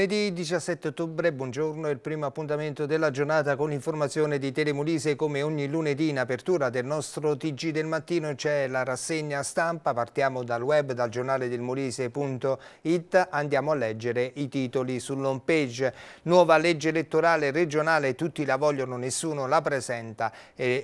Lunedì 17 ottobre, buongiorno, il primo appuntamento della giornata con l'informazione di Telemulise. Come ogni lunedì in apertura del nostro TG del mattino c'è la rassegna stampa. Partiamo dal web, dal giornale del Molise.it. Andiamo a leggere i titoli sull'home page. Nuova legge elettorale regionale, tutti la vogliono, nessuno la presenta.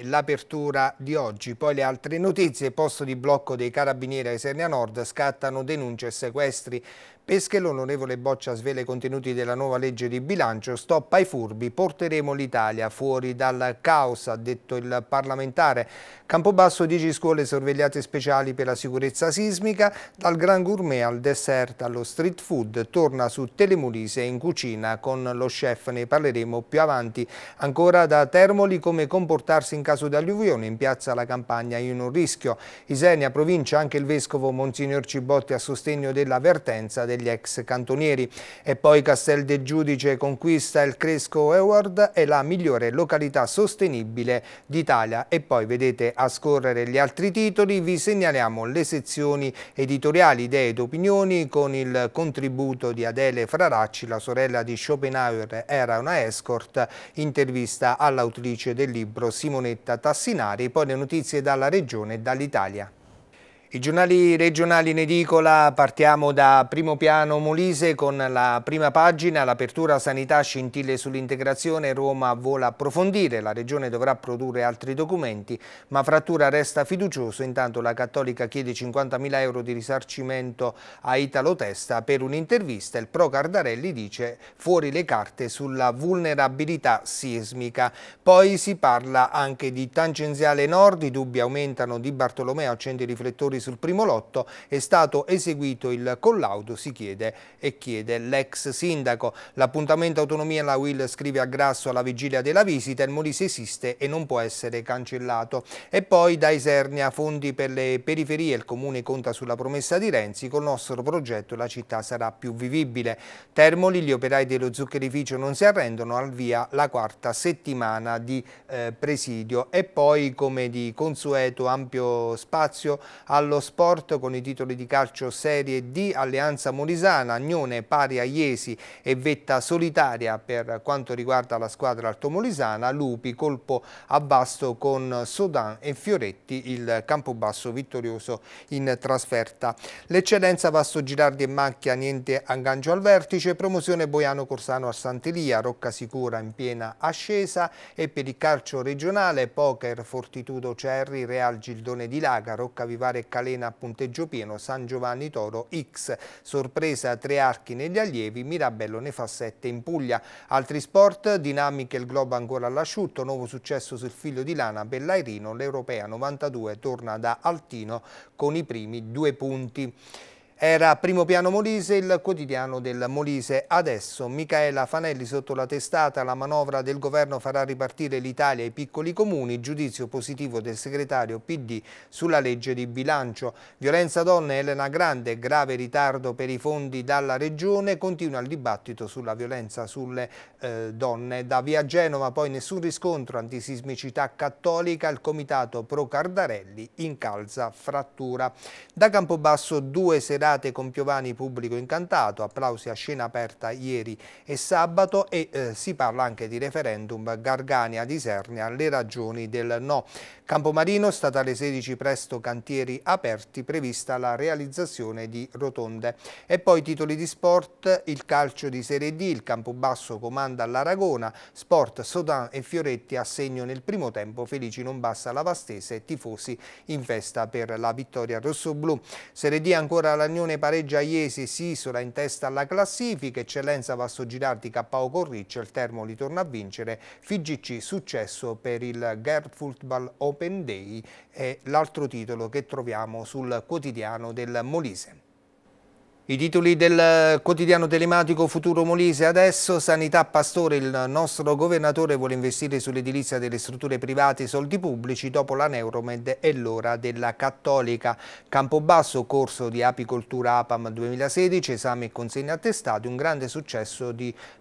L'apertura di oggi. Poi le altre notizie, posto di blocco dei carabinieri a Isernia Nord, scattano denunce e sequestri. Pesche l'onorevole Boccia svela i contenuti della nuova legge di bilancio, stop ai furbi, porteremo l'Italia fuori dal caos, ha detto il parlamentare. Campobasso 10 scuole sorvegliate speciali per la sicurezza sismica, dal gran gourmet al dessert allo street food, torna su Telemulise in cucina con lo chef, ne parleremo più avanti. Ancora da Termoli come comportarsi in caso di alluvione, in piazza la campagna in un rischio. Isenia provincia anche il vescovo Monsignor Cibotti a sostegno dell'avvertenza del degli ex cantonieri. E poi Castel del Giudice conquista il Cresco Award e la migliore località sostenibile d'Italia. E poi vedete a scorrere gli altri titoli, vi segnaliamo le sezioni editoriali, idee ed opinioni con il contributo di Adele Fraracci, la sorella di Schopenhauer era una escort, intervista all'autrice del libro Simonetta Tassinari, poi le notizie dalla regione e dall'Italia. I giornali regionali in edicola partiamo da primo piano Molise con la prima pagina, l'apertura sanità scintille sull'integrazione, Roma vola approfondire, la regione dovrà produrre altri documenti, ma frattura resta fiducioso, intanto la Cattolica chiede 50.000 euro di risarcimento a Italo Testa per un'intervista, il pro Cardarelli dice fuori le carte sulla vulnerabilità sismica. Poi si parla anche di tangenziale nord, i dubbi aumentano di Bartolomeo, accendi i riflettori sul primo lotto è stato eseguito il collaudo, si chiede e chiede l'ex sindaco. L'appuntamento autonomia la Will scrive a Grasso alla vigilia della visita, il Molise esiste e non può essere cancellato. E poi da Isernia fondi per le periferie, il comune conta sulla promessa di Renzi, col nostro progetto la città sarà più vivibile. Termoli, gli operai dello zuccherificio non si arrendono, al via la quarta settimana di eh, presidio e poi come di consueto ampio spazio allo dello sport con i titoli di calcio Serie D, Alleanza Molisana, Agnone, Pari a Iesi e Vetta Solitaria per quanto riguarda la squadra altomolisana, Lupi colpo a basso con Sodan e Fioretti, il Campobasso vittorioso in trasferta. L'eccellenza Vasto Girardi e Macchia, niente aggancio al vertice, promozione Boiano Corsano a Santelia, Rocca Sicura in piena ascesa e per il calcio regionale, Poker, Fortitudo Cerri, Real Gildone di Laga, Rocca Vivare e Calena a punteggio pieno, San Giovanni Toro X. Sorpresa tre archi negli allievi, Mirabello ne fa sette in Puglia. Altri sport, dinamiche il globo ancora all'asciutto, nuovo successo sul figlio di lana Bellairino, l'Europea 92 torna da Altino con i primi due punti. Era primo piano Molise il quotidiano del Molise. Adesso Micaela Fanelli sotto la testata la manovra del governo farà ripartire l'Italia e i piccoli comuni, giudizio positivo del segretario PD sulla legge di bilancio. Violenza donne Elena Grande, grave ritardo per i fondi dalla regione, continua il dibattito sulla violenza sulle eh, donne. Da via Genova poi nessun riscontro antisismicità cattolica, il comitato pro Cardarelli incalza frattura. Da Campobasso due serate serate con Piovani pubblico incantato, applausi a scena aperta ieri e sabato e eh, si parla anche di referendum Gargania di Sernia, le ragioni del no. Campomarino, statale 16, presto cantieri aperti, prevista la realizzazione di rotonde. E poi titoli di sport, il calcio di Serie D, il Campobasso comanda all'Aragona, Sport, Sodan e Fioretti a segno nel primo tempo, felici non basta Lavastese, tifosi in festa per la vittoria rossoblù. Serie D ancora Lagnone pareggia Iesi, si isola in testa alla classifica, Eccellenza Vasso Girardi, KO Corriccio, il termo li torna a vincere, FIGC successo per il Gerd Football Open. Open Day è l'altro titolo che troviamo sul quotidiano del Molise. I titoli del quotidiano telematico Futuro Molise adesso, Sanità Pastore, il nostro governatore vuole investire sull'edilizia delle strutture private e soldi pubblici dopo la Neuromed e l'ora della Cattolica. Campobasso, corso di apicoltura APAM 2016, esame e consegna attestati, un grande successo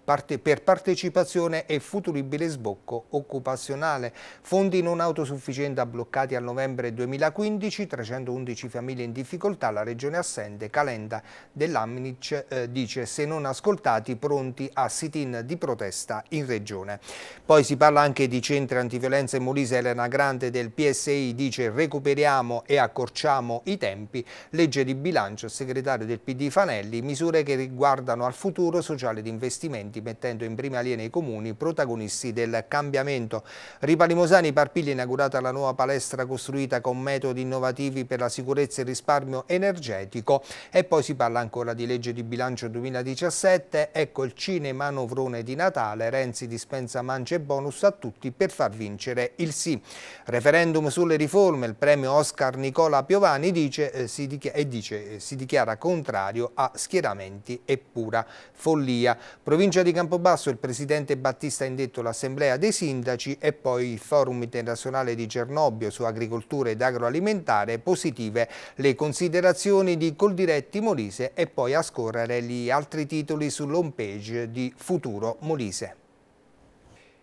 parte per partecipazione e futuribile sbocco occupazionale. Fondi non autosufficienti bloccati a novembre 2015, 311 famiglie in difficoltà, la regione assente, Calenda dell'Amnic eh, dice se non ascoltati pronti a sit-in di protesta in regione. Poi si parla anche di centri antiviolenza in Molise, Elena Grande del PSI dice recuperiamo e accorciamo i tempi, legge di bilancio, segretario del PD Fanelli, misure che riguardano al futuro sociale di investimenti mettendo in prima linea i comuni protagonisti del cambiamento. Ripalimosani Parpiglia inaugurata la nuova palestra costruita con metodi innovativi per la sicurezza e il risparmio energetico e poi si parla anche ancora di legge di bilancio 2017, ecco il cinema novrone di Natale, Renzi dispensa mance e bonus a tutti per far vincere il sì. Referendum sulle riforme, il premio Oscar Nicola Piovani dice, eh, si, dichiara, eh, dice, si dichiara contrario a schieramenti e pura follia. Provincia di Campobasso, il presidente Battista ha indetto l'assemblea dei sindaci e poi il forum internazionale di Cernobbio su agricoltura ed agroalimentare, positive le considerazioni di Coldiretti Molise e poi a scorrere gli altri titoli sull'home page di Futuro Molise.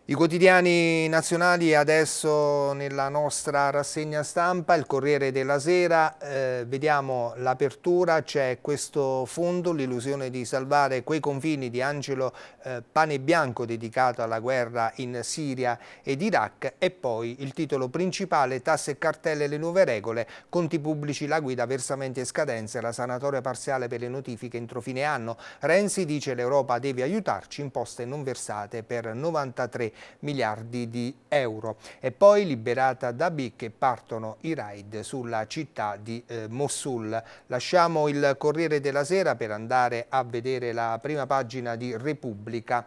I quotidiani nazionali adesso nella nostra rassegna stampa, il Corriere della Sera, eh, vediamo l'apertura, c'è questo fondo, l'illusione di salvare quei confini di Angelo eh, Panebianco dedicato alla guerra in Siria ed Iraq e poi il titolo principale, tasse e cartelle le nuove regole, conti pubblici, la guida, versamenti e scadenze, la sanatoria parziale per le notifiche entro fine anno. Renzi dice l'Europa deve aiutarci, imposte non versate per 93 miliardi di euro. E poi liberata da Bic partono i raid sulla città di eh, Mosul. Lasciamo il Corriere della Sera per andare a vedere la prima pagina di Repubblica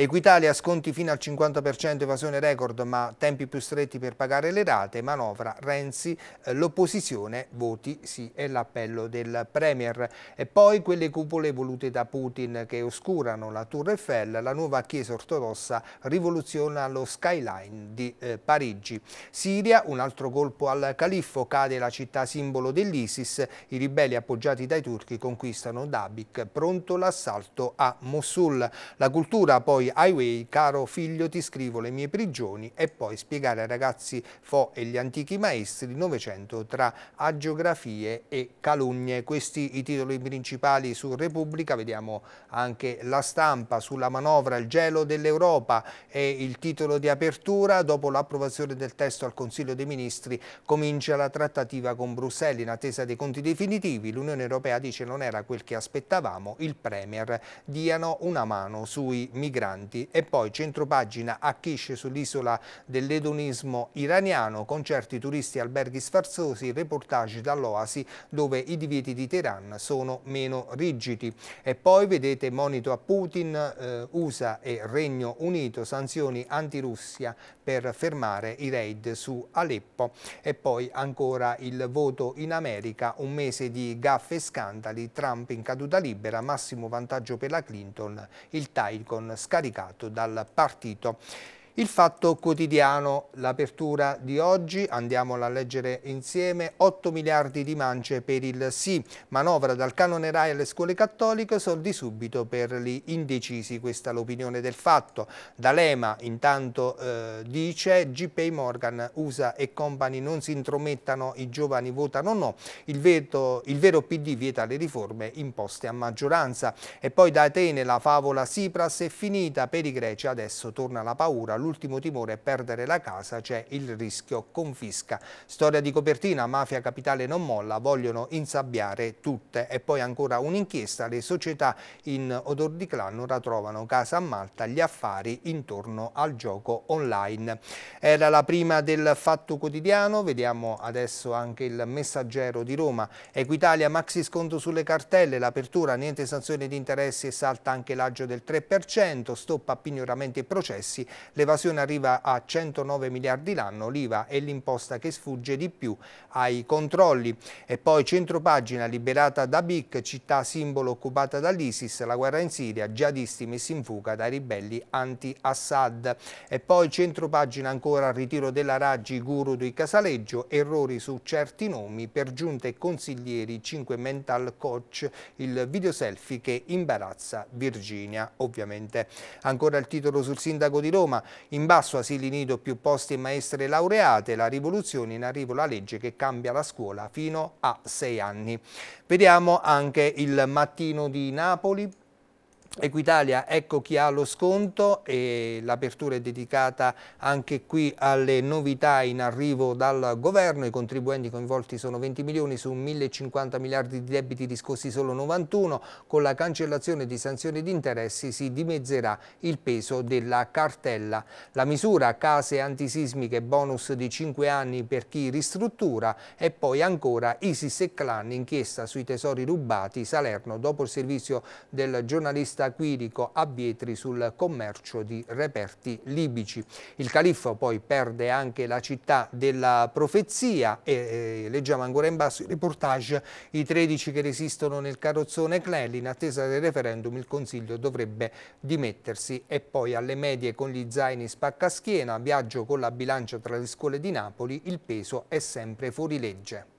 Equitalia sconti fino al 50% evasione record ma tempi più stretti per pagare le rate, manovra Renzi, eh, l'opposizione, voti sì e l'appello del Premier. E poi quelle cupole volute da Putin che oscurano la Tour Eiffel, la nuova chiesa ortodossa rivoluziona lo skyline di eh, Parigi. Siria, un altro colpo al califfo, cade la città simbolo dell'ISIS, i ribelli appoggiati dai turchi conquistano Dabik, pronto l'assalto a Mosul. La cultura poi poi Highway, caro figlio ti scrivo le mie prigioni e poi spiegare ai ragazzi Fo e gli antichi maestri Novecento tra agiografie e calunnie. Questi i titoli principali su Repubblica, vediamo anche la stampa sulla manovra, il gelo dell'Europa e il titolo di apertura. Dopo l'approvazione del testo al Consiglio dei Ministri comincia la trattativa con Bruxelles in attesa dei conti definitivi. L'Unione Europea dice non era quel che aspettavamo, il Premier diano una mano sui migranti migranti e poi centropagina a Kish sull'isola dell'edonismo iraniano, concerti turisti alberghi sfarzosi, reportage dall'Oasi dove i divieti di Teheran sono meno rigidi. E poi vedete monito a Putin, eh, USA e Regno Unito, sanzioni anti-Russia per fermare i raid su Aleppo e poi ancora il voto in America, un mese di gaffe e scandali, Trump in caduta libera, massimo vantaggio per la Clinton, il Tycon scarica caricato dal partito il fatto quotidiano, l'apertura di oggi, andiamola a leggere insieme, 8 miliardi di mance per il sì, manovra dal canone RAI alle scuole cattoliche, soldi subito per gli indecisi, questa l'opinione del fatto. D'Alema intanto eh, dice GP Morgan, USA e company non si intromettano, i giovani votano no, il, veto, il vero PD vieta le riforme imposte a maggioranza. E poi da Atene la favola Sipras è finita, per i greci adesso torna la paura, l'ultimo timore è perdere la casa, c'è il rischio confisca. Storia di copertina, mafia capitale non molla, vogliono insabbiare tutte. E poi ancora un'inchiesta, le società in odor di clan ora trovano casa a Malta, gli affari intorno al gioco online. Era la prima del Fatto Quotidiano, vediamo adesso anche il messaggero di Roma. Equitalia, maxi sconto sulle cartelle, l'apertura, niente sanzioni di interessi e salta anche l'aggio del 3%, stoppa pignoramenti e processi, l'evasione L'evasione arriva a 109 miliardi l'anno, l'IVA è l'imposta che sfugge di più ai controlli. E poi centropagina liberata da Bic, città simbolo occupata dall'ISIS, la guerra in Siria, jihadisti messi in fuga dai ribelli anti-Assad. E poi centropagina ancora ritiro della Raggi, guru di Casaleggio, errori su certi nomi per giunte e consiglieri, 5 mental coach, il video selfie che imbarazza Virginia, ovviamente. Ancora il titolo sul sindaco di Roma, in basso asili nido più posti e maestre laureate, la rivoluzione in arrivo la legge che cambia la scuola fino a sei anni. Vediamo anche il mattino di Napoli Equitalia, ecco chi ha lo sconto e l'apertura è dedicata anche qui alle novità in arrivo dal governo, i contribuenti coinvolti sono 20 milioni su 1.050 miliardi di debiti riscossi solo 91, con la cancellazione di sanzioni di interessi si dimezzerà il peso della cartella. La misura case antisismiche bonus di 5 anni per chi ristruttura e poi ancora ISIS e clan inchiesta sui tesori rubati Salerno dopo il servizio del giornalista intervista Quirico a Bietri sul commercio di reperti libici. Il califfo poi perde anche la città della profezia e eh, leggiamo ancora in basso il reportage i 13 che resistono nel carrozzone Clelli in attesa del referendum il Consiglio dovrebbe dimettersi e poi alle medie con gli zaini spacca schiena, viaggio con la bilancia tra le scuole di Napoli il peso è sempre fuori legge.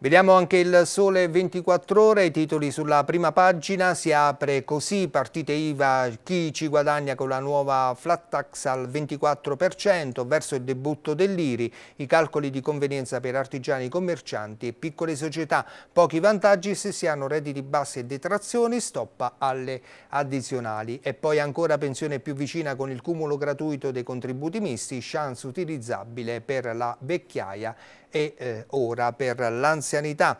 Vediamo anche il sole 24 ore, i titoli sulla prima pagina, si apre così, partite IVA, chi ci guadagna con la nuova flat tax al 24% verso il debutto dell'IRI, i calcoli di convenienza per artigiani, commercianti e piccole società, pochi vantaggi se si hanno redditi bassi e detrazioni, stoppa alle addizionali e poi ancora pensione più vicina con il cumulo gratuito dei contributi misti, chance utilizzabile per la vecchiaia e eh, ora per l'anzianità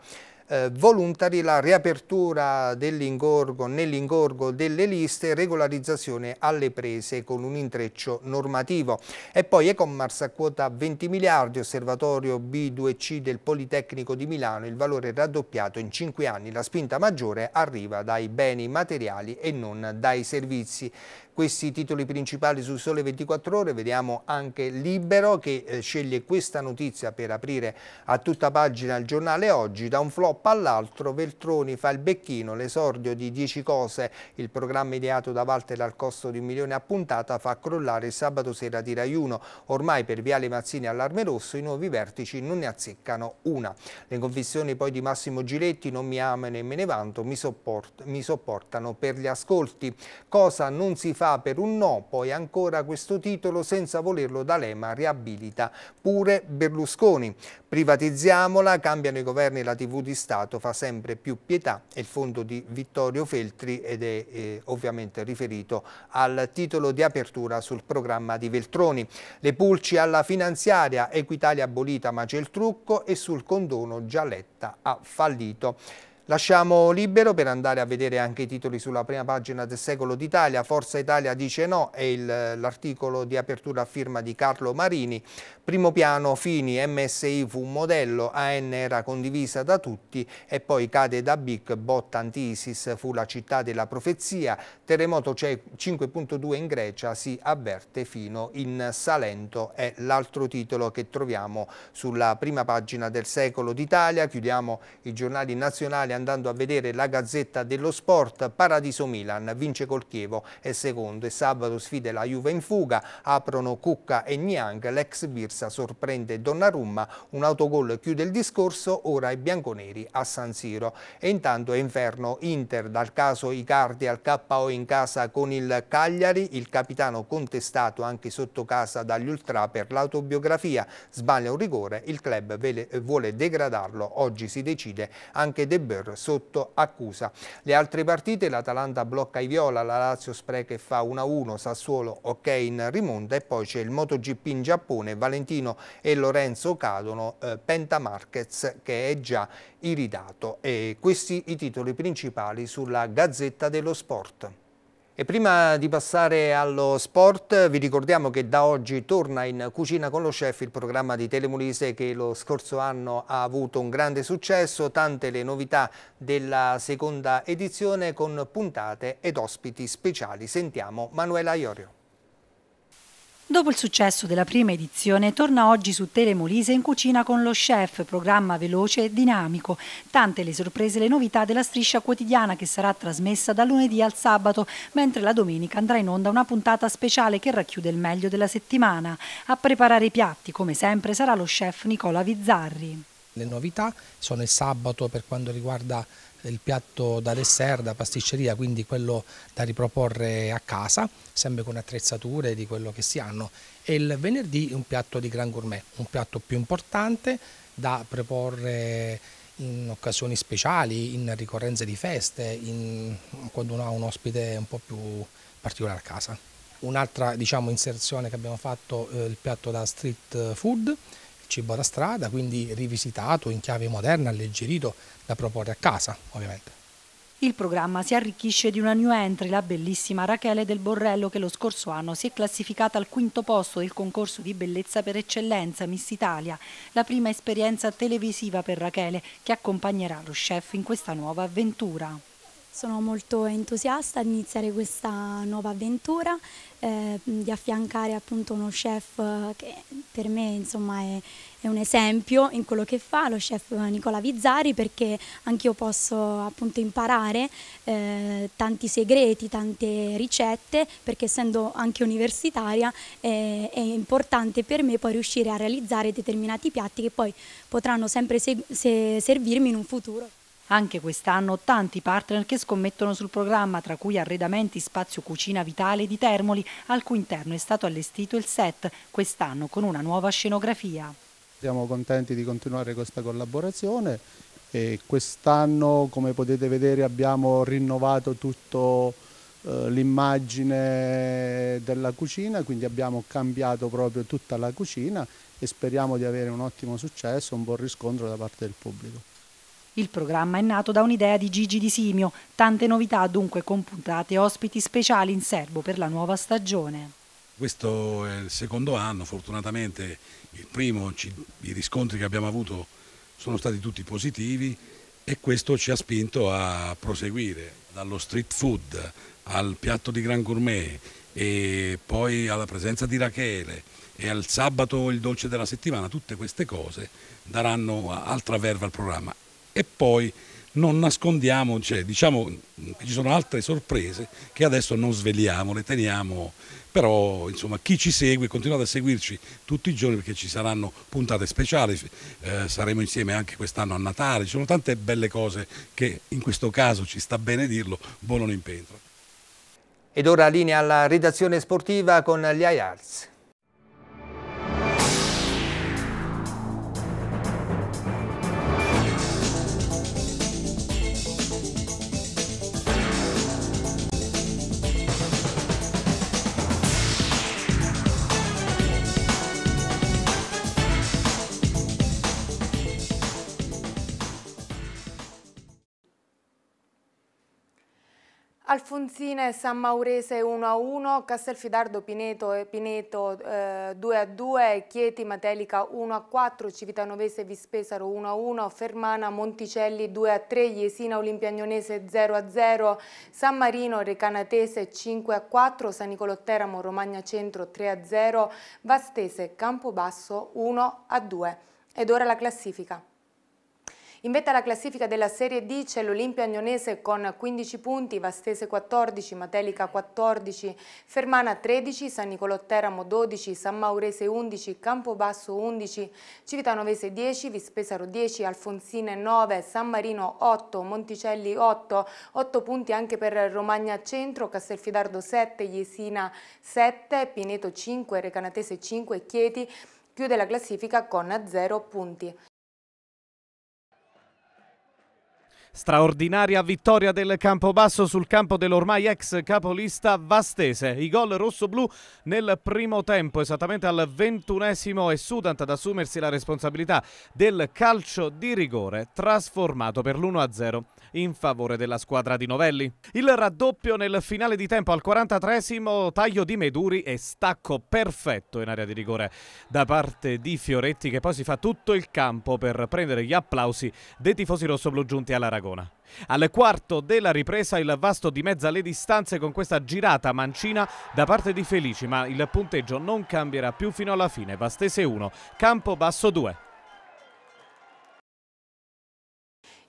eh, voluntari la riapertura dell'ingorgo, nell'ingorgo delle liste, regolarizzazione alle prese con un intreccio normativo. E poi Ecommars a quota 20 miliardi, osservatorio B2C del Politecnico di Milano, il valore raddoppiato in 5 anni. La spinta maggiore arriva dai beni materiali e non dai servizi questi i titoli principali su Sole 24 Ore, vediamo anche Libero che eh, sceglie questa notizia per aprire a tutta pagina il giornale oggi, da un flop Coppa all'altro Veltroni fa il becchino, l'esordio di 10 cose, il programma ideato da Walter al costo di un milione a puntata fa crollare il sabato sera di Rai Ormai per Viale Mazzini all'Arme Rosso i nuovi vertici non ne azzeccano una. Le confessioni poi di Massimo Giletti non mi amano e me ne vanto, mi, sopport mi sopportano per gli ascolti. Cosa non si fa per un no, poi ancora questo titolo senza volerlo D'Alema riabilita pure Berlusconi. Privatizziamola, cambiano i governi, la TV di Stato fa sempre più pietà, è il fondo di Vittorio Feltri ed è eh, ovviamente riferito al titolo di apertura sul programma di Veltroni. Le pulci alla finanziaria, Equitalia abolita ma c'è il trucco e sul condono Gialletta ha fallito. Lasciamo libero per andare a vedere anche i titoli sulla prima pagina del secolo d'Italia. Forza Italia dice no è l'articolo di apertura a firma di Carlo Marini. Primo piano Fini, MSI fu un modello, AN era condivisa da tutti e poi cade da Bic, botta anti-ISIS fu la città della profezia. Terremoto 5.2 in Grecia si avverte fino in Salento è l'altro titolo che troviamo sulla prima pagina del secolo d'Italia. Chiudiamo i giornali nazionali andando a vedere la Gazzetta dello Sport, Paradiso Milan vince col Chievo e secondo e sabato sfida la Juve in fuga, aprono Cucca e Niang, l'ex Birsa sorprende Donnarumma, un autogol chiude il discorso, ora i bianconeri a San Siro. E intanto è inferno Inter, dal caso Icardi al KO in casa con il Cagliari, il capitano contestato anche sotto casa dagli Ultra per l'autobiografia, sbaglia un rigore, il club vuole degradarlo, oggi si decide anche De Berg sotto accusa. Le altre partite, l'Atalanta blocca i Viola, la Lazio spreca e fa 1-1, Sassuolo ok in rimonta e poi c'è il MotoGP in Giappone, Valentino e Lorenzo cadono, eh, Penta Marquez che è già iridato. E questi i titoli principali sulla Gazzetta dello Sport. E prima di passare allo sport, vi ricordiamo che da oggi torna in Cucina con lo Chef il programma di Telemulise che lo scorso anno ha avuto un grande successo, tante le novità della seconda edizione con puntate ed ospiti speciali. Sentiamo Manuela Iorio. Dopo il successo della prima edizione, torna oggi su Telemolise in cucina con lo chef, programma veloce e dinamico. Tante le sorprese e le novità della striscia quotidiana che sarà trasmessa da lunedì al sabato, mentre la domenica andrà in onda una puntata speciale che racchiude il meglio della settimana. A preparare i piatti, come sempre, sarà lo chef Nicola Vizzarri le novità sono il sabato per quanto riguarda il piatto da dessert, da pasticceria, quindi quello da riproporre a casa, sempre con attrezzature di quello che si hanno, e il venerdì un piatto di gran gourmet, un piatto più importante da preporre in occasioni speciali, in ricorrenze di feste, in, quando uno ha un ospite un po' più particolare a casa. Un'altra diciamo, inserzione che abbiamo fatto è eh, il piatto da street food, cibo da strada, quindi rivisitato in chiave moderna, alleggerito, da proporre a casa, ovviamente. Il programma si arricchisce di una new entry, la bellissima Rachele del Borrello che lo scorso anno si è classificata al quinto posto del concorso di bellezza per eccellenza Miss Italia, la prima esperienza televisiva per Rachele che accompagnerà lo chef in questa nuova avventura. Sono molto entusiasta di iniziare questa nuova avventura, eh, di affiancare appunto uno chef che per me insomma è, è, un esempio in quello che fa, lo chef Nicola Vizzari, perché anch'io posso appunto imparare eh, tanti segreti, tante ricette, perché essendo anche universitaria eh, è importante per me poi riuscire a realizzare determinati piatti che poi potranno sempre se se servirmi in un futuro. Anche quest'anno tanti partner che scommettono sul programma, tra cui Arredamenti Spazio Cucina Vitale di Termoli, al cui interno è stato allestito il set, quest'anno con una nuova scenografia. Siamo contenti di continuare questa collaborazione e quest'anno come potete vedere abbiamo rinnovato tutto eh, l'immagine della cucina quindi abbiamo cambiato proprio tutta la cucina e speriamo di avere un ottimo successo un buon riscontro da parte del pubblico il programma è nato da un'idea di Gigi Di Simio, tante novità dunque con puntate ospiti speciali in serbo per la nuova stagione. Questo è il secondo anno, fortunatamente il primo, i riscontri che abbiamo avuto sono stati tutti positivi e questo ci ha spinto a proseguire dallo street food al piatto di Gran Gourmet e poi alla presenza di Rachele e al sabato il dolce della settimana, tutte queste cose daranno altra verva al programma e poi non nascondiamo, cioè, diciamo che ci sono altre sorprese che adesso non sveliamo, le teniamo, però insomma chi ci segue continuate a seguirci tutti i giorni perché ci saranno puntate speciali, eh, saremo insieme anche quest'anno a Natale, ci sono tante belle cose che in questo caso ci sta bene dirlo, volano in pentola. Ed ora linea alla redazione sportiva con gli IARS. Alfonsine San Maurese 1-1, Castelfidardo Pineto e eh, Pineto 2-2, eh, Chieti Matelica 1-4, Civitanovese Vispesaro 1-1, Fermana Monticelli 2-3, Jesina Olimpiagnonese 0-0, San Marino Recanatese 5-4, San Nicolò Teramo Romagna Centro 3-0, Vastese Campobasso 1-2. Ed ora la classifica. In vetta alla classifica della Serie D c'è l'Olimpia Agnonese con 15 punti, Vastese 14, Matelica 14, Fermana 13, San Nicolò Teramo 12, San Maurese 11, Campobasso 11, Civitanovese 10, Vispesaro 10, Alfonsine 9, San Marino 8, Monticelli 8, 8 punti anche per Romagna Centro, Castelfidardo 7, Jesina 7, Pineto 5, Recanatese 5 Chieti chiude la classifica con 0 punti. Straordinaria vittoria del Campobasso sul campo dell'ormai ex capolista Vastese. I gol rosso-blu nel primo tempo, esattamente al ventunesimo, e Sudant ad assumersi la responsabilità del calcio di rigore, trasformato per l'1-0 in favore della squadra di Novelli. Il raddoppio nel finale di tempo al 43esimo, taglio di Meduri e stacco perfetto in area di rigore da parte di Fioretti, che poi si fa tutto il campo per prendere gli applausi dei tifosi rossoblù giunti alla ragazza. Tarragona. Al quarto della ripresa il Vasto di mezza le distanze con questa girata mancina da parte di Felici, ma il punteggio non cambierà più fino alla fine. Vastese 1, Campo Basso 2.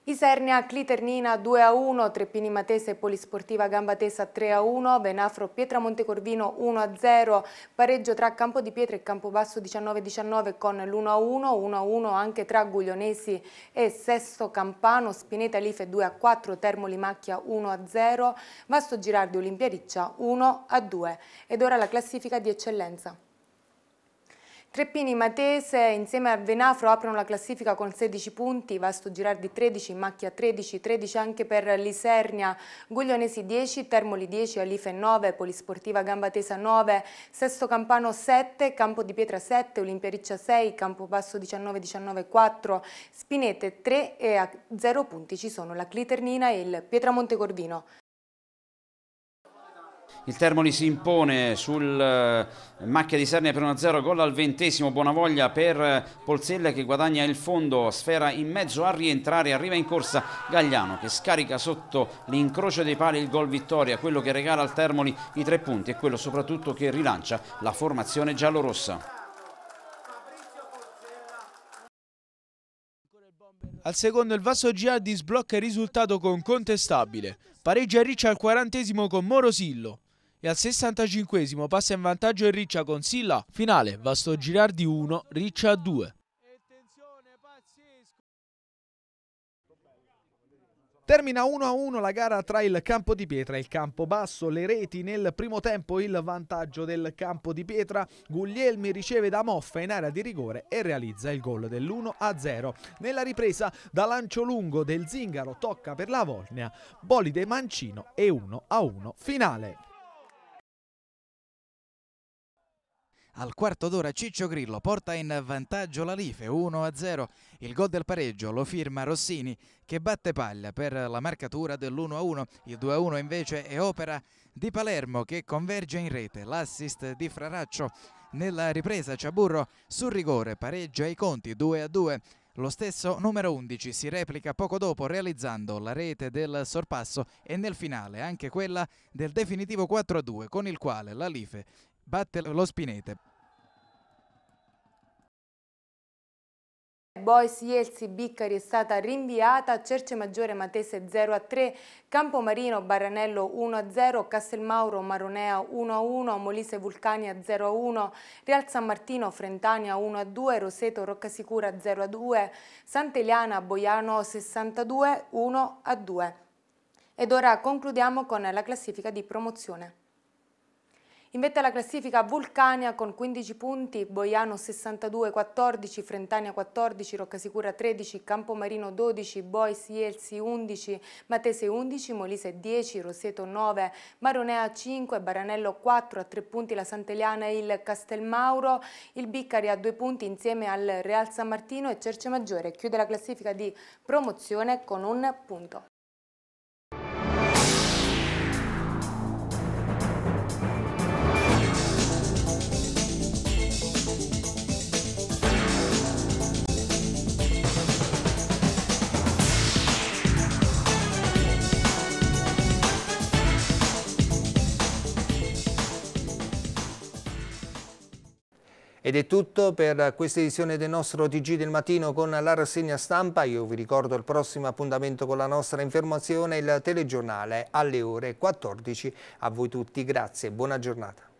Isernia, Cliternina 2 a 1, Treppini Matese, Polisportiva Gambatesa 3 a 1, Venafro, Pietramonte Corvino 1 a 0, pareggio tra Campo di Pietra e Campobasso 19 19 con l'1 a 1, 1 a 1 anche tra Guglionesi e Sesto Campano, Spineta Life 2 a 4, Termoli Macchia 1 a 0, Vasto Girardi Olimpia Riccia 1 a 2. Ed ora la classifica di eccellenza. Treppini Matese insieme a Venafro aprono la classifica con 16 punti, Vasto Girardi 13, Macchia 13, 13 anche per Lisernia, Guglionesi 10, Termoli 10, Alife 9, Polisportiva Gambatesa 9, Sesto Campano 7, Campo di Pietra 7, Olimpia Riccia 6, Campobasso 19, 19, 4, Spinete 3 e a 0 punti ci sono la Cliternina e il Pietramonte Corvino. Il Termoli si impone sul eh, Macchia di Serne per 1-0, gol al ventesimo, buona voglia per eh, Polzella che guadagna il fondo, sfera in mezzo a rientrare, arriva in corsa Gagliano che scarica sotto l'incrocio dei pali il gol vittoria, quello che regala al Termoli i tre punti e quello soprattutto che rilancia la formazione giallorossa. Al secondo il Vasso Giardi sblocca il risultato con contestabile. Pareggia Riccia al quarantesimo con Morosillo e al 65 passa in vantaggio il Riccia con Silla. Finale, Vasto di 1, Riccia 2. Termina 1-1 la gara tra il campo di pietra e il campo basso, le reti nel primo tempo il vantaggio del campo di pietra, Guglielmi riceve da Moffa in area di rigore e realizza il gol dell'1-0. Nella ripresa da lancio lungo del Zingaro tocca per la Volnea, Bolide Mancino e 1-1 finale. Al quarto d'ora Ciccio Grillo porta in vantaggio la Life 1-0. Il gol del pareggio lo firma Rossini che batte paglia per la marcatura dell'1-1. Il 2-1 invece è opera di Palermo che converge in rete. L'assist di Fraraccio nella ripresa Ciaburro sul rigore pareggia i conti 2-2. Lo stesso numero 11 si replica poco dopo realizzando la rete del sorpasso e nel finale anche quella del definitivo 4-2 con il quale la Life batte lo Spinete. Bois Ielsi Biccari è stata rinviata, Cerce Maggiore Matese 0 a 3, Campomarino Baranello 1 a 0, Castelmauro Maronea 1 a 1, Molise Vulcania 0 a 1, Real San Martino Frentania 1 a 2, Roseto Roccasicura 0 a 2, Sant'Eliana Boiano 62 1 a 2. Ed ora concludiamo con la classifica di promozione. In vetta alla classifica Vulcania con 15 punti, Boiano 62, 14, Frentania 14, Roccasicura 13, Campomarino 12, Bois Ielsi 11, Matese 11, Molise 10, Roseto 9, Maronea 5, Baranello 4, a 3 punti la Santeliana e il Castelmauro, il Biccari a 2 punti insieme al Real San Martino e Cerce Maggiore chiude la classifica di promozione con un punto. Ed è tutto per questa edizione del nostro TG del mattino con la rassegna stampa. Io vi ricordo il prossimo appuntamento con la nostra informazione, il telegiornale alle ore 14. A voi tutti grazie e buona giornata.